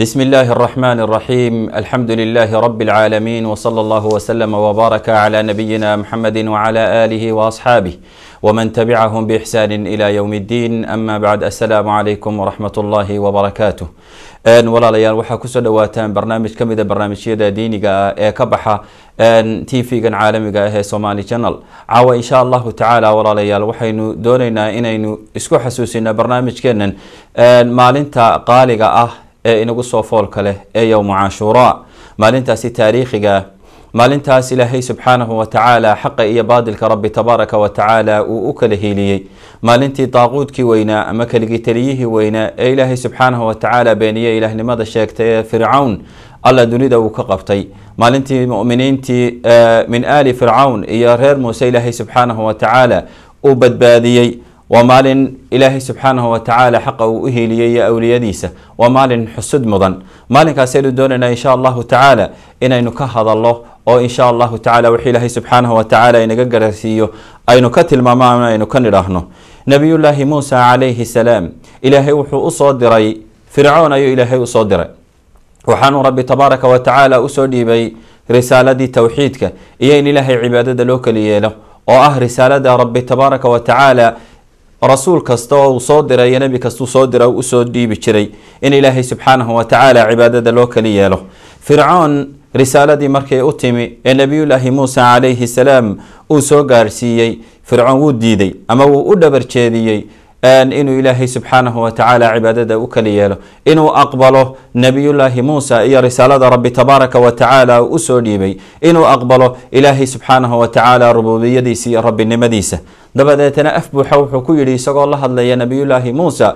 بسم الله الرحمن الرحيم الحمد لله رب العالمين وصلى الله وسلم وبارك على نبينا محمد وعلى آله وأصحابه ومن تبعهم بإحسان إلى يوم الدين أما بعد السلام عليكم ورحمة الله وبركاته walaalayaal waxaa kusoo dhawaataan barnaamij ka mida ah barnaamijyada diiniga ah ee ka baxa tv caalamiga ah ee somaali janal caawa insha allahu tacaala walaalayaal waxaynu dooneynaa inaynu isku xasuusino barnaamijkeenan maalinta qaaliga ah ee inagu soo foolka leh ee yowma caashuuraa maalintaasi taariikhiga maalintaas ilaahay subxaanahu wa tacaala xaqa iyo baadilka rabbi tabaaraka wa tacaala uu u kala hiiliyey maalintii daaquudkii weynaa ama keligii taliyihii weynaa ee ilaahay subxaanahu watacaala tacaala beeniye ilaahnimada sheegtay ee fircawn alla dunida uu ka qabtay maalintii muminiintii min aali fircawn iyo reer muuse ilaahay subxaanahu wa tacaala uu badbaadiyey waa maalin ilaahay subxaanahu watacaala xaqa uu u heeliyey iyo awliyadiisa waa maalin xusud mudan maalinkaasaynu doonaynaa insha allahu tacaala inaynu ka hadalno oo insha allahu tacala wix ilaahay subxaanahu watacaala inaga garasiiyo aynu ka tilmaamano aynu ka nidhaahno nabiyullaahi muusa calayhi salaam ilaahay wuxuu usoo diray fircoon ayuu ilaahay usoo diray waxaanu rabbi tabaaraka wa tacaala usoo dhiibay risaaladii towxiidka iyo in ilaahay cibaadada loo kali yeelo oo ah risaalada rabbi tabaaraka wa tacaala rasuul kasta oo uu soo diray iyo nebi kastuu soo dira usoo dhiibi jiray in ilaahay subxaanahu wa tacaala cibaadada loo kali yeelo fircoon risaaladii markay u timi ee nebiyulaahi muuse calayhi salaam uu soo gaarhsiiyey fircoon wuu diiday ama wuu u dhabarjeediyey inuu ilaahay subxaanahu watacaala cibaadada u kala yeelo inuu aqbalo nebiyullaahi muusa iyo risaalada rabbi tabaaraka wa tacaala uu usoo dhiibay inuu aqbalo ilaahay subxaanahu watacaala rububiyadiisa iyo rabbinimadiisa dabadeetana buuxa wuxuu ku yidhi isagoo la hadlaya nebiyullaahi muusa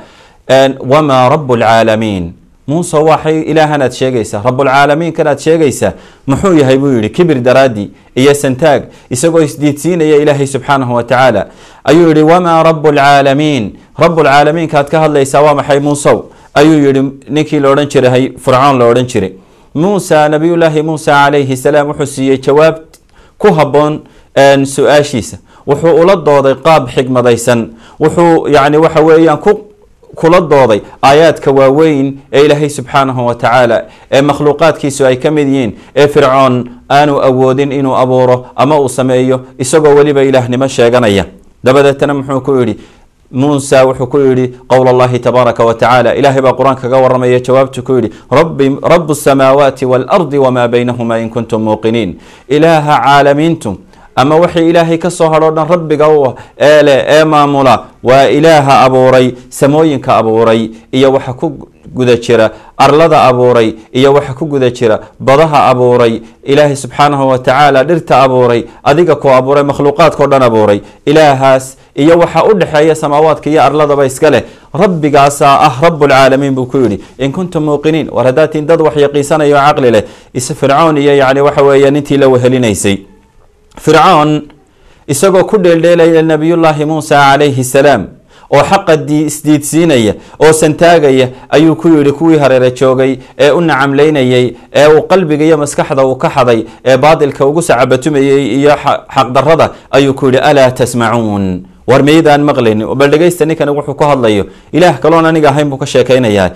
wamaa rabu lcaalamiin muuse waxay sheegaysa sheegaysaa rabulcaalamiinkanaad sheegaysaa muxuu yahay buu yihi kibir daraaddii iyo santaag isagoo isdiidsiinaya ilaahay subxaanahu watacaala ayuu yihi wamaa rabualcaalamiin rabulcaalamiinkaad ka hadlaysaa waa maxay muusow ayuu yihi ninkii laodhan jiray fircoon la odhan jiray muusa nabiyullaahi muusa calayhi salaam wuxuu siiyey jawaab ku habboon su-aashiisa wuxuu ula dooday qaab xigmadaysan wuxuu yani waxa weeyaan ku kula dooday aayaadka waaweyn ee ilaahay subxaanahu wa tacaala ee makhluuqaadkiisu ay ka mid yihiin ee fircoon aanu awoodin inuu abuuro ama uu sameeyo isagoo weliba ilaahnimo sheeganaya dabadeetana muxuu ku yidhi muusa wuxuu ku yidhi qowl allahi tabaaraka wa tacaala ilaahay baa qur-aanka kaga waramaya jawaabtu ku yidhi rabu samaawaati waalardi wamaa baynahuma in kuntum muuqiniin ilaaha caalamiintu ama wixii ilaahay ka soo hadhoo dhan rabbiga ah, ee leh ee maamula waa ilaaha abuuray samooyinka abuuray iyo waxa ku guda jira arlada abuuray iyo waxa ku guda jira badaha abuuray ilaahay subxaanahu watacaala dhirta abuuray adiga ku abuuray makhluuqaadkao dhan abuuray ilaahaas iyo waxa u dhexeeya samaawaadka iyo arladaba iska leh rabbigaasaa ah rabuulcaalamiin buu ku yidhi in kuntum muuqiniin war hadaatiin dad wax yaqiisanayo caqli leh is fircoon iyo yani waxa weeye nintii la wehelinaysay fircoon isagoo ku dheeldheelaya nabiyullaahi muusa calayhi salaam oo xaqa isdiidsiinaya oo santaagaya ayuu ku yidhi kuwii hareere joogay ee u nacamlaynayey ee uu qalbiga iyo maskaxda uu ka xaday ee baadilka ugu sacabatumayey iyo xaqdarrada ayuu ku yidhi alaa tasmacuun warmeyadaan maqlayni maqlaynin bal dhegaysta ninkan wuxuu ka hadlayo ilaah kaloon aniga ahayn buu ka sheekaynayaa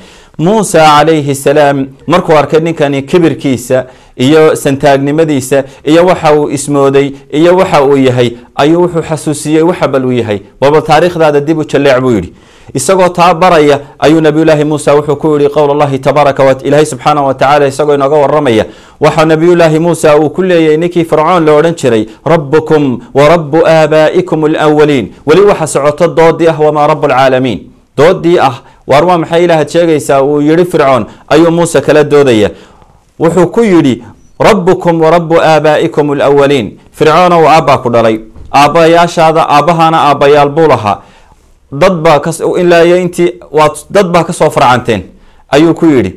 muusa calayhi salaam markuu arkay ninkani kibirkiisa iyo santaagnimadiisa iyo waxa uu ismooday iyo waxa uu yahay ayuu wuxuu xasuusiyey waxa bal uu yahay babal taariikhdaada dib u jalleec buu yidhi isagoo taa baraya ayuu nabiyulaahi muusa wuxuu ku yihi qowl allahi tabaaraka ilaahay subxaana wa tacaala isagoo inooga waramaya waxa nabiyulaahi muusa uu ku leeyahy ninkii fircoon la odhan jiray rabbukum wa rabbu aabaa'ikum alwaliin weli waxa socoto doodii ah wamaa rabu alcaalamiin doodii ah waar waa maxay ilaahad sheegaysaa uu yihi fircoon ayuu muuse kala doodaya wuxuu ku yidhi rabbukum wa rabu aabaa'ikum alwaliin fircoonow aabbaa ku dhalay aabbayaashaada aabbahaana aabbayaal buu lahaa dad baa kailaa intii dad baa kasoo farcanteen ayuu ku yidhi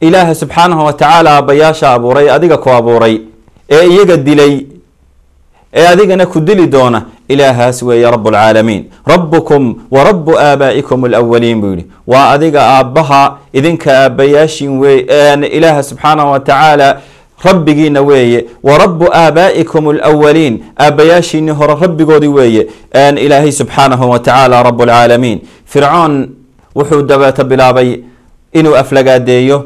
ilaaha subxaanahu watacaala aabbayaasha abuuray adiga ku abuuray ee iyaga dilay ee adigana ku dili doona ilaahaas weeye rabualcaalamiin rabbukum wa rabu aabaa'ikum alawaliin buu yidhi waa adiga aabbaha idinka aabbayaashin wey ilaaha subxaanahu watacaala rabbigiina weeye wa rabu aabaa'ikum alwaliin aabbayaashiinii hore rabbigoodii weeye ilaahay subxaanahu watacaala rab lcaalamiin fircoon wuxuu dabeeto bilaabay inuu aflagaadeeyo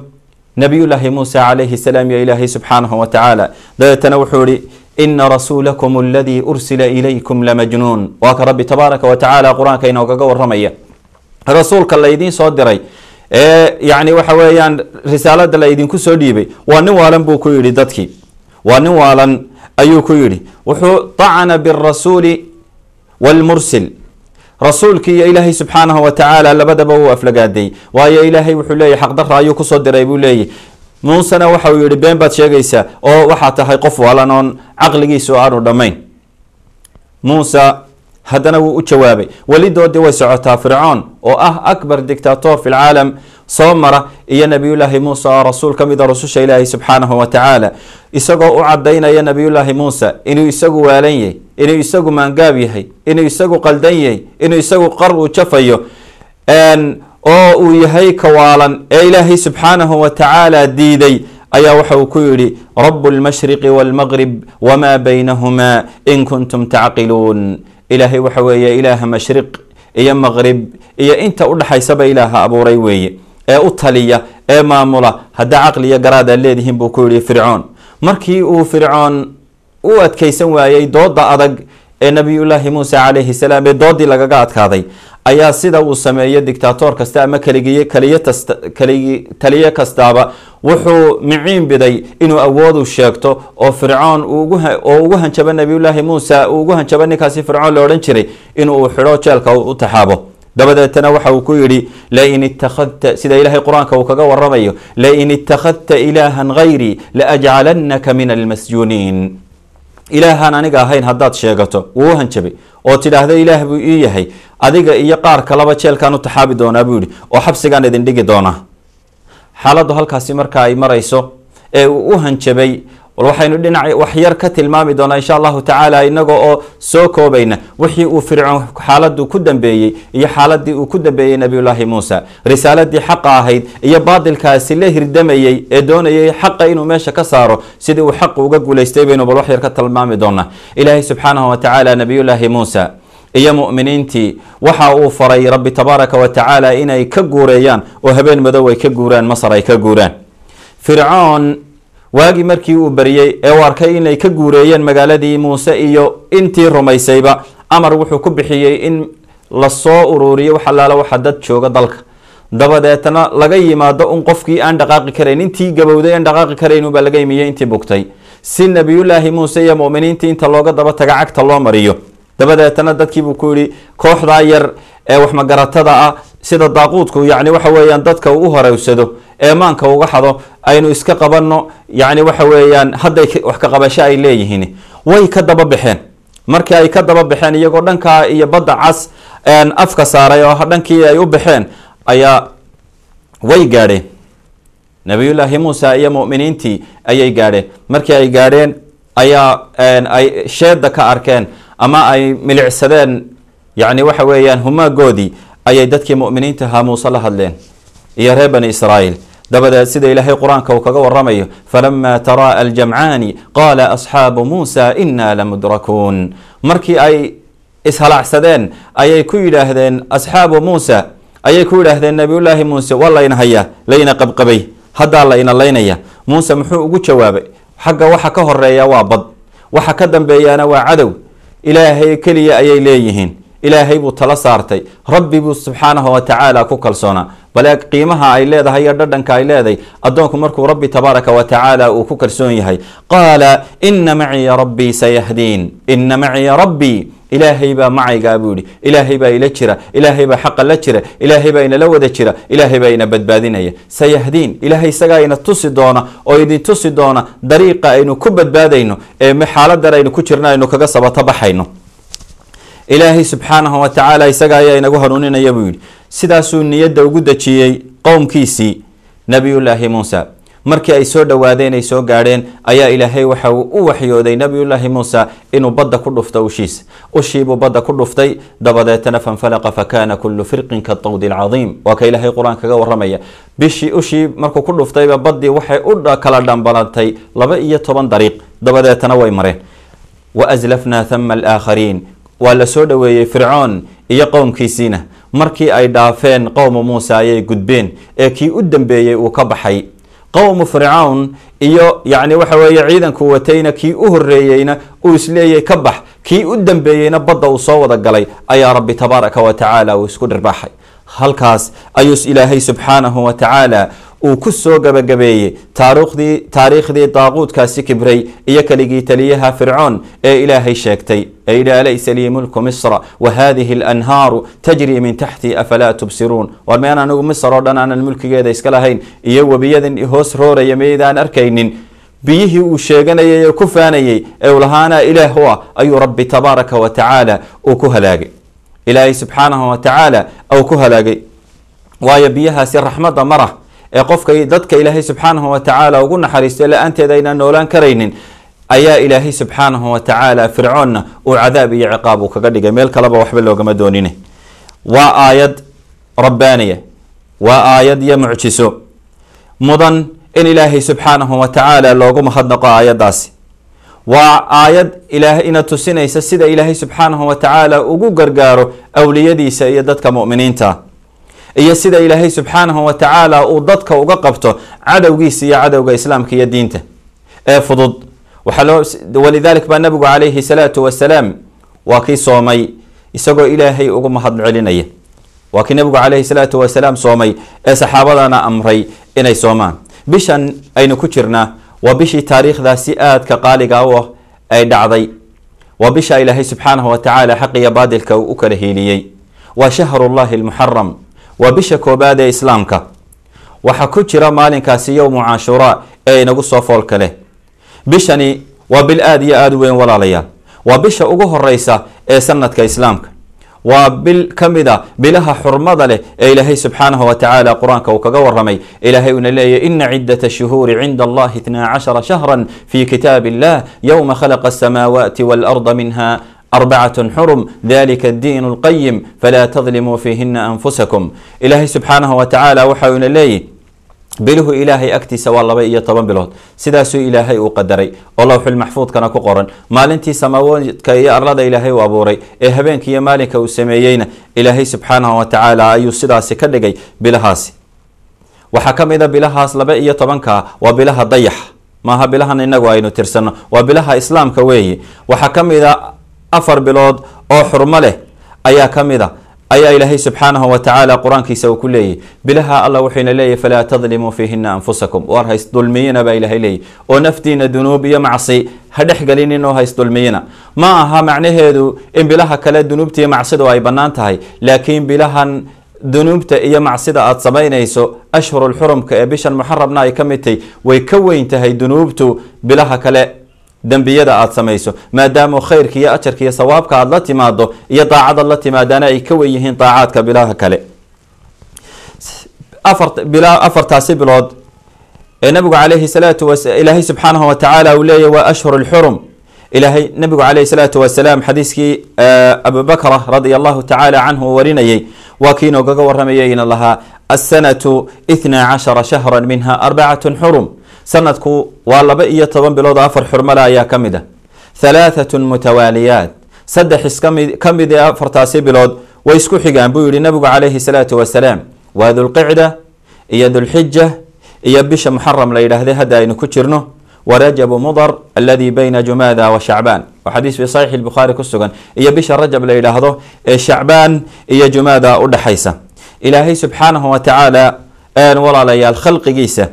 nabiyullaahi muusa calayhi salaam iyo ilaahay subxaanahu watacaala dabeetana wuxuu ihi ina rasuulakum aladii ursila ilaykum lamajnuun waa ka rabbi tabaaraka watacaala qur-aanka inoogaga waramaya rasuulka laydiin soo diray ee yani waxa weeyaan risaalada la idinku soo dhiibay waa nin waalan buu ku yidhi dadkii waa nin waalan ayuu ku yidhi wuxuu acana birasuuli wlmursil rasuulkii iyo ilaahay subxaanahu wa tacaala labadaba uu aflagaaday waayo ilaahay wuxuu leeyahy xaqdarra ayuu kusoo diray buu leeyahy muusena waxauu yihi been baad sheegaysaa oo waxaa tahay qof waalan oon caqligiisu aanu dhammayn muusa haddana wuu u jawaabay welidoodii way socotaa fircoon oo ah akbar dictator filcaalam soo mara iyo nebiyulaahi muuse oo rasuul ka mida ah rususha ilaahi subxaanahu wa tacaala isagoo u cadaynaya nebiyulaahi muuse inuu isagu waalan yahy inuu isagu maangaab yahay inuu isagu qaldan yahy inuu isagu qar uu jafayo oo uu yahay kawaalan ee ilaahay subxaanahu wa tacaala diiday ayaa waxa uu ku yidhi rabu lmashriqi wاlmaqrib wma baynahumaa in kuntum tacqiluun ilaahay waxa weeye ilaaha mashriq iyo maqrib iyo inta u dhexaysaba ilaaha abuuray weeye ee u taliya ee maamula hadda caqliya garaadaad leedihiin buu ku yidhi fircoon markii uu fircoon u adkaysan waayey doodda adag ee nabiyullaahi muuse calayhi salaam ee doodii lagaga adkaaday ayaa sida uu sameeyo dictaator kasta ama kaligiye kaliy taliye kastaaba wuxuu miciin biday inuu awoodu sheegto oo fircoon oo ugu hanjaba nebiyulaahi muusa uu ugu hanjaba ninkaasi fircoon la odhan jiray inuu xidho jeelka u taxaabo dabadeetana waxa uu ku yidhi lain itakhadta sida ilaahay qur-aanka uu kaga waramayo lain itakhadta ilaahan la laajcalannaka min almasjuuniin ilaahaan aniga ahayn haddaad sheegato wuu hanjabay oo tidhaahda ilaah buu ii yahay adiga iyo qaar kalaba jeelkaan u taxaabi doonaa buu yidhi oo xabsigaan idin dhigi doonaa xaaladdu halkaasi marka ay marayso ee uu u hanjabay waxaynu dhinac waxyar ka tilmaami doonaa insha allahu tacaala inaga oo soo koobayna wixii uu fircoon xaaladdu ku dambeeyey iyo xaaladii uu ku dambeeyey nabiyulaahi muusa risaaladii xaqa ahayd iyo baadilkaasi la hirdamayey ee doonayay xaqa inuu meesha ka saaro sidii uu xaq uga guulaystay baynu bal waxyar ka tilmaami doonaa ilaahay subxaanahu watacaala nabiyullaahi muusa iyo muminiintii waxa uu faray rabbi tabaaraka wa tacaala inay ka guureeyaan oo habeen madow ay ka guuraan masar ay ka guuraan fircoon waagii markii uu bariyey ee uu arkay inay ka guureeyeen magaaladii muuse iyo intii rumaysayba amar wuxuu ku bixiyey in lasoo uruuriyo wax allaale waxa dad jooga dalka dabadeetna laga yimaado un qofkii aan dhaqaaqi karayn intii gabowday aan dhaqaaqi karaynubaa laga yimiyey intii bugtay si nabiyullaahi muuse iyo muminiintii inta looga daba taga cagta loo mariyo dabadeetana dadkiibuu ku yihi kooxdaa yar ee waxmagaratada ah sida daaquudku yani waxa weeyaan dadka uu horowsado ee maanka uga hado aynu iska qabanno yani waxa weeyaan hadday wax ka qabasho ay leeyihiin way ka daba baxeen markii ay ka daba baxeen iyagoo dhankaa iyo badda cas afka saaray oo dhankii ay u baxeen ayaa way gaadheen nabiyullaahi muusa iyo muminiintii ayay gaadheen markii ay gaadheen ayaa ay sheeda ka arkeen ama ay milicsadeen yacni waxa weeyaan humaagoodii ayay dadkii muminiinta haamuuso la hadleen iyo reer bani israa'iil dabadeed sida ilaahay qur-aanka uu kaga waramayo falamaa taraa aljamcaani qaala asxaabu muusa inaa lamudrakuun markii ay ishalaacsadeen ayay ku yidhaahdeen asxaabu muusa ayay ku yidhaahdeen nebiyulaahi muuse waa laynhayaa layna qabqabay haddaa layna laynaya muuse muxuu ugu jawaabay xagga waxa ka horeeya waa bad waxa ka dambeeyaana waa cadow ilaahay keliya ayay leeyihiin ilaahay buu tala saartay rabbi buu subxaanahu watacaala ku kalsoonaa bale qiimaha ay leedahay iyo dhadhanka ay leedahay addoonku markuu rabbi tabaaraka wa tacaala uu ku kalsoon yahay qaala ina maciya rabbii sayahdiin ina maciya rabbii ilaahay baa macaygaa buu yidhi ilaahay baa ila jira ilaahay baa xaqa la jira ilaahay baa inala wada jira ilaahay baa ina badbaadinaya sayahdiin ilaahay isagaa ina tusi doona oo idin tusi doona dariiqa aynu ku badbaadayno ee xaaladan aynu ku jirno aynu kaga sabato baxayno ilaahay subxaanahu wa isaga ayaa inagu hanuuninaya buu yidhi sidaasuu niyadda ugu dejiyey qowmkiisii nebiyullaahi muusa markii ay soo dhowaadeen ay soo gaadheen ayaa ilaahay waxa uu u waxyooday nebiyullaahi muusa inuu badda ku dhufto ushiis ushiibuu badda ku dhuftay dabadeetana fanfalaqa fa kaana kullu firqin ka tawdi alcadiim waa ka ilaahay qur-aan kaga waramaya bishii ushii markuu ku dhuftayba baddii waxay u kala dhambalantay laba iyo toban dariiq dabadeetana way mareen wa aslafnaa hama alaakhariin waa la soo dhoweeyey fircoon iyo qowmkiisiina markii ay dhaafeen qowma muuse ayay gudbeen ee kii u dambeeyey uu ka baxay qowmu fircawn iyo yani waxa weeye ciidanku watayna kii u horeeyeyna uu isleeyay ka bax kii u dambeeyeyna badda uu soo wada galay ayaa rabbi tabaaraka wa tacaala uu isku dhirbaxay halkaas ayuus ilaahay subxaanahu wa tacaala uu ku soo gabagabeeyey taariikhdii daaquudkaasi kibray iyo keligii taliyaha fircoon ee ilaahay sheegtay إlى laysa lii mulku misra wa وhdiه الأnhaaru تjrي min taxtii afalaa tubsiruun war meyaan anigu misr oo dhan aanan mulkigeeda iska lahayn iyo webiyadan hoos rooraya meydaan arkaynin biyihii uu sheeganayay ee ku faanayey ee ulahaana ilaah u ah ayuu rabbi tabaaraka wa tacaala uu ku halaagay ilaahay subxaanahu wa tacaala uu ku halaagay waayo biyahaasi raxmadda marah ee qofka dadka ilaahay subxaanahu watacaala ugu naxariistay la-aanteed aynaan noolaan karaynin ayaa ilaahay subxaanahu watacaala fircoonna uu cadaab iyo ciqaab uu kaga dhigay meel kaleba waxba loogama doonine waa aayad rabbaaniya waa aayad iyo mucjiso mudan in ilaahay subxaanahu watacaala loogu mahadnaqo aayaddaasi waa aayad ina tusinaysa sida ilaahay subxaanahu watacaala ugu gargaaro awliyadiisa iyo dadka muminiinta iyo sida ilaahay subxaanahu wa tacaala uu dadka uga qabto cadowgiisa iyo cadowga islaamka iyo diinta ee fudud walidaalik baa nabigu calayhi salaatu wasalaam waa kii soomay isagoo ilaahay ugu mahad celinaya waa kii nabigu calayhi salaatu wasalaam soomay ee saxaabadana amray inay soomaan bishan aynu ku jirnaa waa bishii taariikhdaasi si aadka qaaliga u ah ay dhacday waa bisha ilaahay subxaanahu wa tacaala xaqiya baadilka uu u kala hiiliyey waa shahrullahi almuxaram waa bisha koobaad ee islaamka waxaa ku jira maalinkaasi yowmu cashuuraa ee inagu soo foolka leh bishani waa bil aada iyo aada u weyn walaalayaal waa bisha ugu horeysa ee sanadka islaamka waa bil ka mid a bilaha xurmada leh ee ilaahay subxaanahu wa tacaala qur-aanka uu kaga waramay ilaahay uuna leeyahy ina cidat shuhuuri cinda allahi itnaa cashara shahra fi kitaab illah yowma khalaqa asamaawaati waalarda minha arbacatun xurum dalika addiin alqayim falaa tadlimuu fiihina anfusakum ilaahay subxaanahu wa tacaala waxauna leeyihi biluhu ilaahay agtiisa waa laba iyo toban bilood sidaasuu ilaahay uu qadaray oo lowxulmaxfuudkana ku qoran maalintii samaawaadka iyo arlada ilaahay uu abuuray ee habeenka iyo maalinka uu sameeyeyna ilaahay subxaanahu wa tacaala ayuu sidaasi ka dhigay bilahaasi waxaa ka mid a bilahaas laba iyo tobanka waa bilaha dayax maaha bilahan inagu aynu tirsano waa bilaha islaamka weeyi waxaa ka mid a afar bilood oo xurmo leh ayaa ka mid a ayaa ilaahay subxaanahu watacaala qur-aankiisa uu ku leeyay bilaha alla wuxuuna leeyahy falaa tadlimuu fiihina anfusakum war hays dulmiyina baa ilaahay leeyay oo naftiina dunuub iyo macsi ha dhexgelinin oo hays dulmiyina ma aha macnaheedu in bilaha kale dunuubta iyo macsidu ay bannaan tahay laakiin bilahan dunuubta iyo macsida aada samaynayso ashhurulxurumka ee bishan muxarabna ay ka mid tahy way ka weyn tahay dunuubtu bilaha kale dembiyada aad samayso maadaama khayrka iyo ajarka iyo sawaabka aada la timaado iyo daacada la timaadaana ay ka wen yihiin daacaadka bilaha kale afartaasi bilood ee nabigu calayhi salaatu wailaahay subxaanahu watacaala uu leeyahy waa ashhur lxurum ilaahay nabigu calayhi salaatu wasalaam xadiiskii abubakra radia allahu tacaala canhu warinayay waa kii noogaga waramayayna lahaa asanatu ithnaa cashara shahra minha arbacatun xurum sanadku waa laba iyo toban bilood afar xurmale ayaa ka mid a ah. thalaahatun mutawaaliyaat saddex iska mid ee afartaasi bilood way isku xigaan buu yihi nabigu calayhi salaatu wasalaam waa dulqicda iyo dulxija iyo bisha muxaram la yidhaahday hadda aynu ku jirno wa rajabu mudar aladii bayna jumaada wa shacbaan waa xadiis fii saxiixi lbukhaari ku sugan iyo bisha rajab la yidhaahdo ee shacbaan iyo jumaada udhexaysa ilaahay subxaanahu wa tacaala walaalayaal khalqigiisa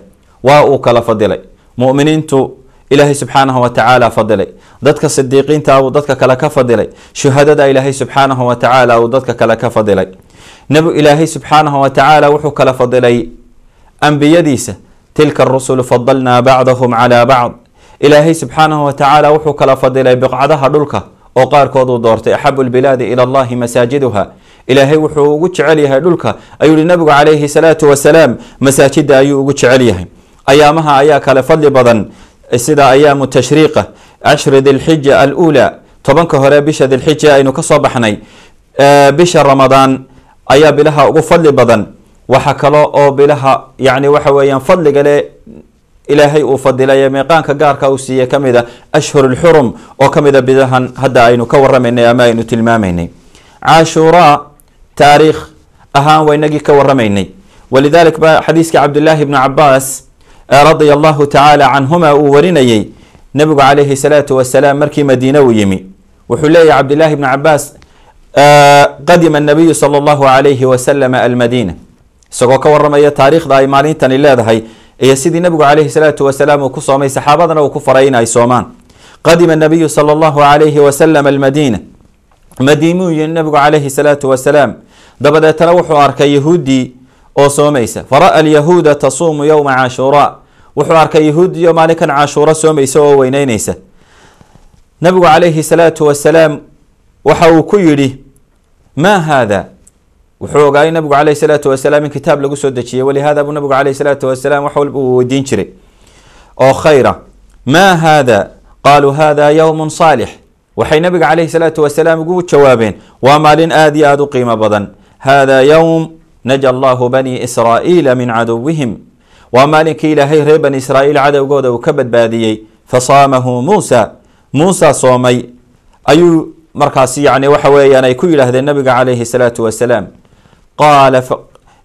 waa uu kala fadilay muminiintu ilaahay subxaanahu watacaala fadilay dadka sidiiqiinta dadka kale ka fadilay shuhadada ilaahay subxaanahu watacaala uu dadka kale ka fadilay nabi ilaahay subxaanahu watacaala wuxuu kala fadilay ambiyadiisa tilka rusulu fadalnaa bacdahum calaa bacd ilaahay subxaanahu watacaala wuxuu kala fadilay biqcadaha dhulka oo qaarkood doortay axabu lbilaadi ila allahi masaajiduha ilaahay wuxuu ugu jecel yahay dhulka ayuu yihi nabigu calayhi salaatu wasalaam masaajida ayuu ugu jecel yahay ayaamaha ayaa kale fadli badan sida ayaamu tashriiqa cashri dilxija aluulaa tobanka hore bisha dilxija aynu kasoo baxnay bisha ramadaan ayaa bilaha ugu fadli badan waxa kale oo bilaha yani waxa weyaan fadliga le ilaahay uu fadilay meeqaanka gaarka uu siiye kamid a ashhur lxurum oo kamida bilahan hadda aynu ka waramaynay ama aynu tilmaamaynay cashuuraa taariikh ahaan waynagii ka waramaynay walidalik ba xadiiskii cabdilaahi bni cabaas Eh, radia allahu tacaala canhuma uu warinayey nabigu calayhi salaatu wasalaam markii madiine uu yimi wuxuu leeyahy cabdillaahi bni cabaas eh, qadima anabiyu sala allahu calayhi wasalama almadiina isagoo ka waramaya taariikhda ay maalintani leedahay iyo sidii nabigu calayhi salaatu wasalaam uu ku soomay saxaabadana uu ku faray in ay soomaan qadima anabiyu sala allahu calayhi wasalam almadiina madiimuu yimi nabigu calayhi salaatu wasalaam dabadeetana wuxuu arkay yahuuddii oo soomaysa fara'a alyahuuda tasuumu yowma caashuuraa wuxuu arkay yahuudiyo maalinkan caashuuro soomaysa oo weyneyneysa nabigu calayhi salaatu wasalaam waxa uu ku yidhi maa haada wuxuu ogaayay nabigu caleyhi salaatu wasalaam in kitaab lagu soo dejiyey walihaada buu nabigu caleyhi salaatu wasalaam wax walba uu weydiin jiray oo khayra maa haada qaaluu hada yowmun saalix waxay nabiga caleyhi salaatu wasalaam ugu jawaabeen waa maalin aada iyo aada u qiimo badan hada yowm naja allaahu banii israa'iila min caduwihim waa maalinkii ilaahay reer bani israa'iil cadowgooda uu ka badbaadiyey fasaamahu muusa muusa soomay ayuu markaas yacni waxa weeyaan ay ku yidhaahdeen nabiga calayhi salaatu wasalaam qaala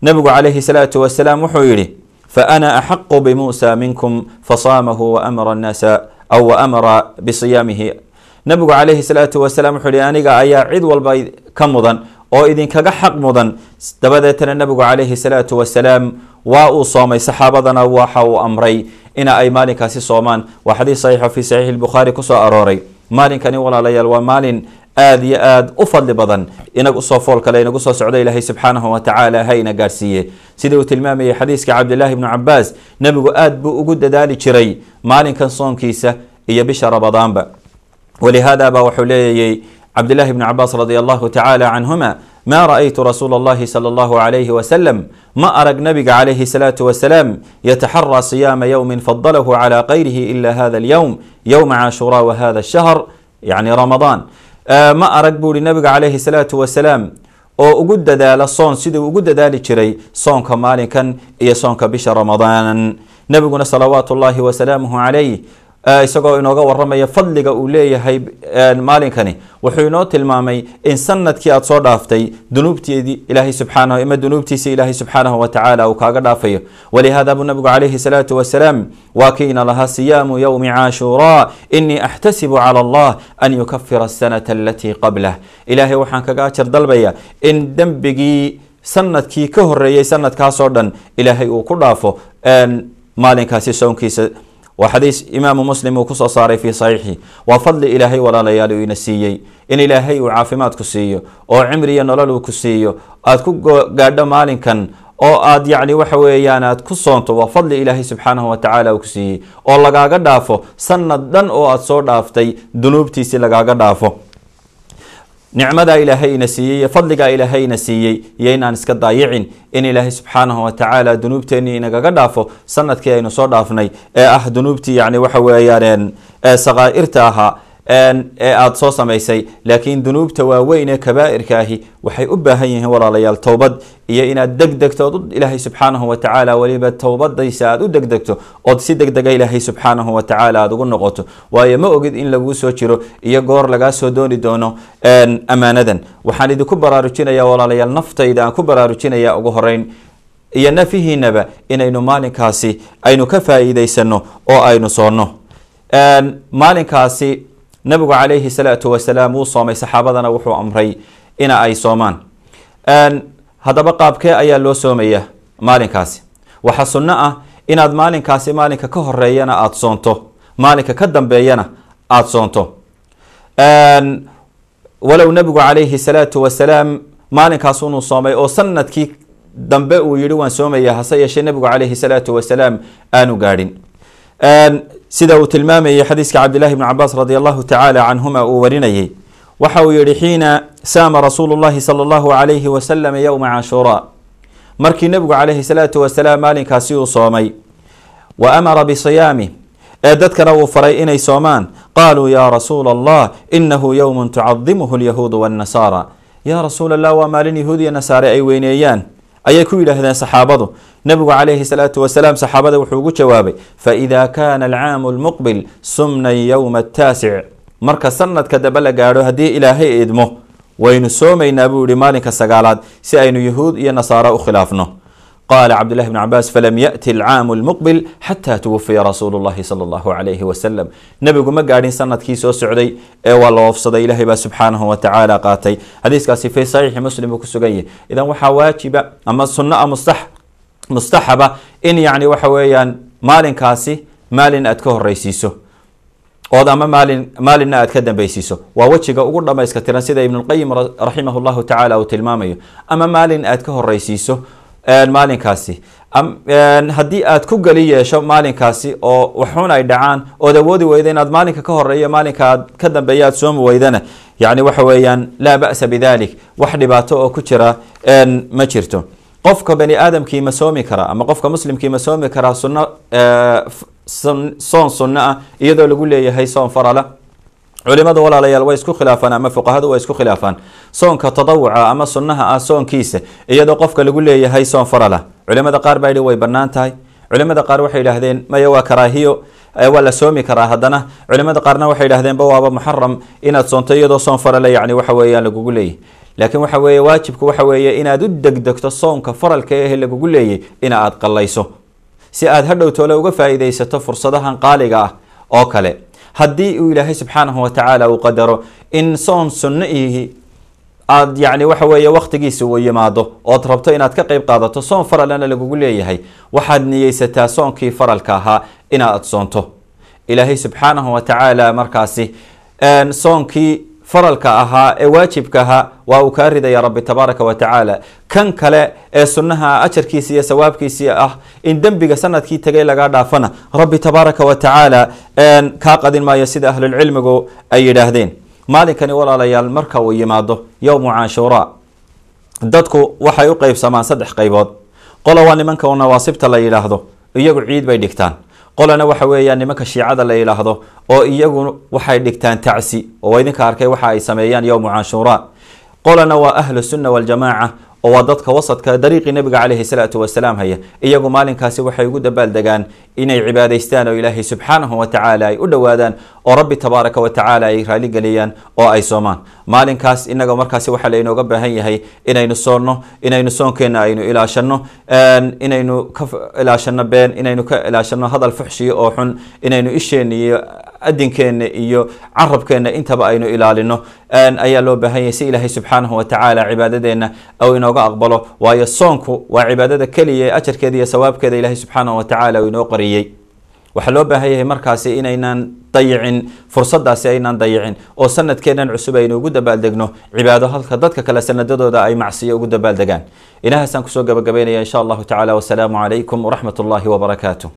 nabigu calayhi salaatu wasalaam wuxuu yidhi faana axaqu bimuusa minkum fasaamahu waamara annaasa aw waamara bisiyaamihi nabigu calayhi salaatu wasalaam wuxuu yihi aniga ayaa cid walba ka mudan oo idinkaga xaq mudan dabadeetana nabigu calayhi salaatu wasalaam waa uu soomay saxaabadana waxa uu amray ina ay maalinkaasi soomaan waa xadiis saxiixo fii saxiixi lbukhaari kusoo arooray maalinkani walaalayaal waa maalin aada iyo aada u fadli badan inagusoo foolkale inagu soo socda ilaahay subxaanahu watacaala ha ina gaarsiiye sida uu tilmaamayay xadiiska cabdilaahi ibnu cabaas nebigu aada buu ugu dadaali jiray maalinkan soonkiisa iyo bisha rabadaanba walihaadaa baa wuxuu leeyayey عبد الله بن عباس رضي الله تعالى عنهما ما رأيت رسول الله صلى الله عليه وسلم ما أرق نبيك عليه الصلاة والسلام يتحرى صيام يوم فضله على غيره إلا هذا اليوم يوم عاشوراء وهذا الشهر يعني رمضان ma arag buuhi nabiga calayhi salaatu wasalaam oo ugu dadaala soon siduu ugu dadaali jiray soonka maalinkan iyo soonka bisha ramadaan nabiguna salawaatu ullaahi wasalaamuhu calayh isagoo inooga waramaya fadliga uu leeyahay maalinkani wuxuu inoo tilmaamay in sanadkii aada soo dhaaftay dunuubteedii ilaahay subxaana ima dunuubtiisa ilaahay subxaanahu wa uu kaaga dhaafayo walihaada buu nabigu calayhi salaatu wasalaam waa lahaa siyaamu yowmi caashuuraa inii axtasibu cala allah an yukafira asanata alatii qablah ilaahay waxaan kaga ajar dalbaya in dembigii sanadkii ka horeeyey sanadkaasoo dhan ilaahay uu ku dhaafo maalinkaasi soonkiisa waa xadiis imaamu muslim uu kusoo saaray fii saxiixi waa fadli ilaahay walaalayaal uu ina siiyey in ilaahay uu caafimaad ku siiyo oo cimri iyo nolol uu ku siiyo aada ku gaadho maalinkan oo aad yacni waxa weeyaan aada ku soonto waa fadli ilaahay subxaanahu watacaala uu ku siiyey oo lagaaga dhaafo sannad dhan oo aada soo dhaaftay dunuubtiisii lagaaga dhaafo nicmadaa ilaahayna siiyey iyo fadligaa ilaahayna siiyey iyo inaan iska daayicin in ilaahay subxaanahu watacaala dunuubteennii inagaga dhaafo sanadkii aynu soo dhaafnay ee ah dunuubtii yani waxa weeyaan sakaa'irta ahaa ee aada soo samaysay laakiin dunuubta waaweyn ee kabaa'irka ahi waxay u baahan yihiin walaalayaal towbad iyo inaad degdegto ood ilaahay subxaanahu watacaala weliba towbadaysa aada u degdegto ood si degdega ilaahay subxaanahu watacaala aada ugu noqoto waayo ma ogid in laguu soo jiro iyo goor lagaa soo dooni doono ammaanadan waxaan idinku baraarujinayaa walaalayaal naftayda aan ku baraarujinayaa ugu horeyn iyo nafihiinaba inaynu maalinkaasi aynu ka faa'iidaysano oo aynu soonno maalinkaasi nabigu calayhi salaatu wasalaam wuu soomay saxaabadana wuxuu amray ina ay soomaan haddaba qaabkee ayaa loo soomaya maalinkaasi waxaa sunno ah inaad maalinkaasi maalinka ka horeeyana aad soonto maalinka ka dambeeyana aada soonto walow nabigu calayhi salaatu wasalaam maalinkaas unuu soomay oo sanadkii dambe uu yihi waan soomaya hase yeeshee nabigu calayhi salaatu wasalaam aanu gaadhin sida uu tilmaamayay xadiiska cabdilaahi bni cabaas radi allahu tacaala canhuma uu warinayey waxa uu yihi xiina saama rasuulu llahi sala allahu alayhi wasalama yowma canshuuraa markii nebigu calayhi salaatu wasalaam maalinkaasi uu soomay wa amara bisiyaamih ee dadkana uu faray inay soomaan qaaluu yaa rasuul allah inahu yowmun tucadimuhu lyahuudu wannasaara yaa rasuul allah waa maalin yahuud iyo nasaare ay weyneeyaan ayay ku yidhaahdeen saxaabadu nabigu calayhi salaatu wasalaam saxaabada wuxuu ugu jawaabay fa faidaa kaana alcaamu lmuqbil sumnan yowma ataasic marka sanadka dambe la gaadho haddii ilaahay idmo waynu soomaynaa buu yihi maalinka sagaalaad si aynu yuhuud iyo nasaaro u khilaafno قال عبد الله بن عباس فلم يأتي العام المقبل xatى توفya rasuul الlahi slى الlah عlyh وsلم nebigu ma gaadhin sanadkii soo socday ee waa la oofsaday ilahay baa subxaanahu watacaala qaatay xadiiskaasi fi saxiixi muslim buu ku sugan yahy idan waxaa waajiba ama sunnaa mustaxaba in yani waxa weeyaan maalinkaasi maalin aad ka horeysiiso ood ama maalin maalinna aad ka dambeysiiso waa wejiga ugu dhamayska tiran sida ibnulqayim raximah اllahu tacaala uu tilmaamayo ama maalin aad ka horeysiiso maalinkaasi haddii aad ku geli yeesho maalinkaasi oo waxun ay dhacaan ood awoodi weyda inaad maalinka ka horeeyo maalinka aad ka dambeeya aad soomi weydana yani waxa weeyaan laa ba'sa bidalik wax dhibaato oo ku jira ma jirto qofka bani aadamkii ma soomi karaa ama qofka muslimkii ma soomi karaa sunno soon sunno ah iyadoo lagu leeyahay soon farala culimadu walaalayaal way isku khilaafaan ama fuqahadu way isku khilaafaan soonka tadawuca ama sunnaha ah soonkiisa iyadoo qofka lagu leeyahay soon farala culimada qaar baa yidhi way bannaan tahay culimada qaar waxay yidhaahdeen maya waa karaahiyo waa la soomi karaa haddana culimada qaarna waxay yidhahdeenba waaba muxaram inaad soonto iyadoo soon farala yacni waxa weeyaan lagugu leeyahy laakiin waxa weeye waajibku waxa weeye inaad u degdegto soonka faralka ehe lagugu leeyay ina aad qallayso si aad hadhowtoole uga faa'iidaysato fursadahan qaaliga ah oo kale haddii uu ilaahay subxaanahu watacaala uu qadaro in soon sunno aad yani waxa weeye waktigiisa uu yimaado ood rabto inaad ka qayb qaadato soon faralana lagugu leeyahay waxaad niyeysataa soonkii faralka ahaa inaad soonto ilaahay subxaanahu watacaala markaasi soonkii faralka ahaa ee waajibka ahaa waa uu kaa ridaya rabbi tabaaraka wa tacaala kan kale ee sunnaha ajarkiisi iyo sawaabkiisii ah in dembiga sanadkii tegay lagaa dhaafana rabbi tabaaraka wa tacaala kaa qadin maayo sida ahlulcilmigu ay yidhaahdeen maalinkani walaalayaal marka uu yimaado yowmu canshuuraa dadku waxay u qeybsamaan saddex qaybood qolo waa nimanka nawaasibta la yidhaahdo iyagu ciid bay dhigtaan qolana waxa weeyaan nimanka shiicada la yidhaahdo oo iyagu waxay dhigtaan tacsi oo idinka arkay waxa ay sameeyaan yowmu canshuuraa qolana waa ahlu sunna waljamaaca oo waa dadka wasadka dariiqii nabiga caleyhi salaatu wasalaam haya iyagu maalinkaasi waxay ugu dabaaldegaan inay cibaadaystaan oo ilaahay subxaanahu watacaala ay u dhowaadaan oo rabbi tabaaraka watacaala ay raaligeliyan oo ay soomaan maalinkaas innaga markaasi waxaa laynooga baahan yahay inaynu soonno inaynu soonkeenna aynu ilaashano inaynu ka ilaashano been inaynu ka ilaashanno hadal fuxshiyo oo xun inaynu isheenniiyo adinkeena iyo carabkeena intaba aynu ilaalino ayaa loo baahan yahay si ilaahay subxaanahu watacaala cibaadadeena ou inooga aqbalo waayo soonku waa cibaadada keliya ee ajarkeeda iyo sawaabkeeda ilaahay subxaanahu watacaala uu inoo qariyey waxaa loo baahan yahay markaasi inaynaan dayicin fursadaasi aynaan dayicin oo sanadkeenan cusub aynu ugu dabaaldegno cibaado halka dadka kale sanadadooda ay macsiyo ugu dabaaldegaan inahaasaan kusoo gabagabaynaya insha allahu tacala wasalaamu calaykum waraxmat ullaahi wabarakaatu